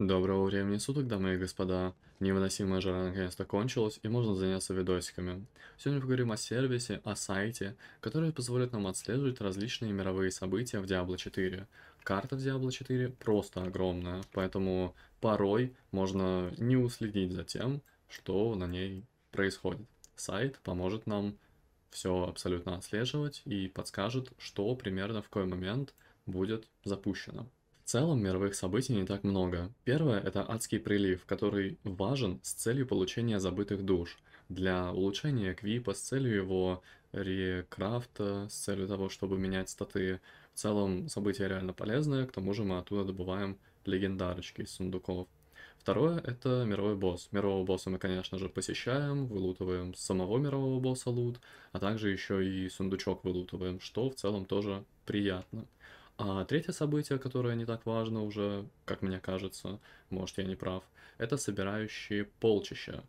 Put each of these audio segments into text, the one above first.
Доброго времени суток, дамы и господа. Невыносимая жара наконец-то кончилась, и можно заняться видосиками. Сегодня поговорим о сервисе, о сайте, который позволит нам отслеживать различные мировые события в Diablo 4. Карта в Diablo 4 просто огромная, поэтому порой можно не уследить за тем, что на ней происходит. Сайт поможет нам все абсолютно отслеживать и подскажет, что примерно в какой момент будет запущено. В целом мировых событий не так много. Первое – это адский прилив, который важен с целью получения забытых душ, для улучшения квипа с целью его рекрафта, с целью того, чтобы менять статы. В целом событие реально полезное, к тому же мы оттуда добываем легендарочки из сундуков. Второе – это мировой босс. Мирового босса мы, конечно же, посещаем, вылутываем самого мирового босса лут, а также еще и сундучок вылутываем, что в целом тоже приятно. А третье событие, которое не так важно уже, как мне кажется, может я не прав, это собирающие полчища.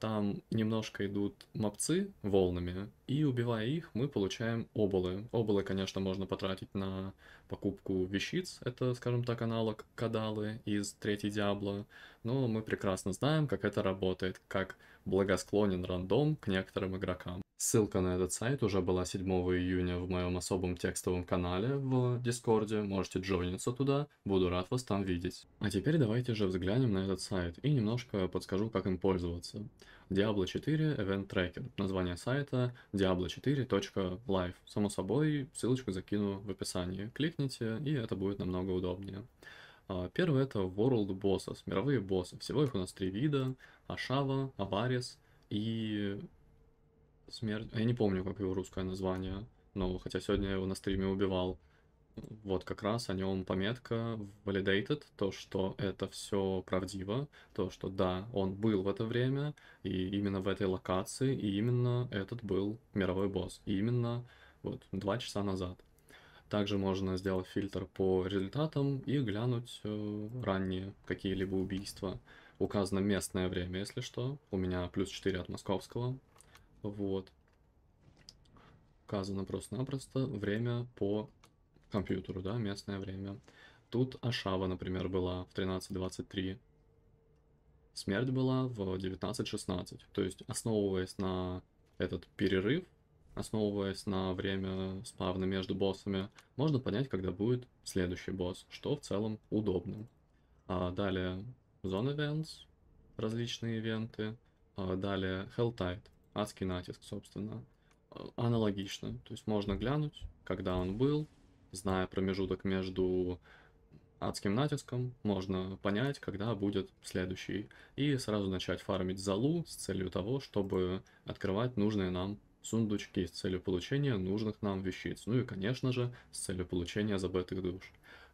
Там немножко идут мопцы волнами, и убивая их, мы получаем оболы. Оболы, конечно, можно потратить на покупку вещиц, это, скажем так, аналог кадалы из третьей Диабло, но мы прекрасно знаем, как это работает, как благосклонен рандом к некоторым игрокам. Ссылка на этот сайт уже была 7 июня в моем особом текстовом канале в Дискорде, можете джойниться туда, буду рад вас там видеть. А теперь давайте же взглянем на этот сайт и немножко подскажу, как им пользоваться. Diablo 4 Event Tracker, название сайта diablo4.live. Само собой, ссылочку закину в описании, кликните и это будет намного удобнее. А, первый это World Bosses, мировые боссы. Всего их у нас три вида, Ашава, Аварис и Смерть... А я не помню, как его русское название, но хотя сегодня я его на стриме убивал. Вот как раз о нем пометка validated, то, что это все правдиво, то, что да, он был в это время, и именно в этой локации, и именно этот был мировой босс, и именно вот два часа назад. Также можно сделать фильтр по результатам и глянуть э, ранние какие-либо убийства. Указано местное время, если что. У меня плюс 4 от московского, вот. Указано просто-напросто время по компьютеру, да, местное время. Тут Ашава, например, была в 13.23. Смерть была в 19.16. То есть, основываясь на этот перерыв, основываясь на время спавна между боссами, можно понять, когда будет следующий босс, что в целом удобно. А далее Zone Events, различные ивенты. А далее Helltide, адский натиск, собственно. А, аналогично. То есть можно глянуть, когда он был, зная промежуток между адским натиском, можно понять, когда будет следующий. И сразу начать фармить залу с целью того, чтобы открывать нужные нам сундучки с целью получения нужных нам вещиц. Ну и, конечно же, с целью получения забытых душ.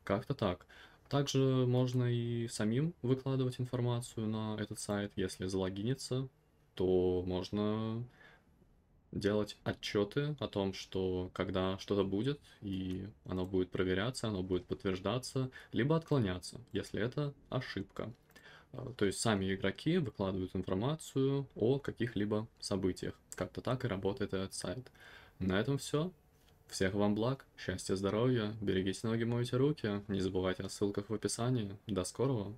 Как-то так. Также можно и самим выкладывать информацию на этот сайт, если залогиниться, то можно делать отчеты о том, что когда что-то будет, и оно будет проверяться, оно будет подтверждаться, либо отклоняться, если это ошибка. Э, то есть сами игроки выкладывают информацию о каких-либо событиях. Как-то так и работает этот сайт. На этом все. Всех вам благ, счастья, здоровья, берегите ноги, мойте руки, не забывайте о ссылках в описании. До скорого!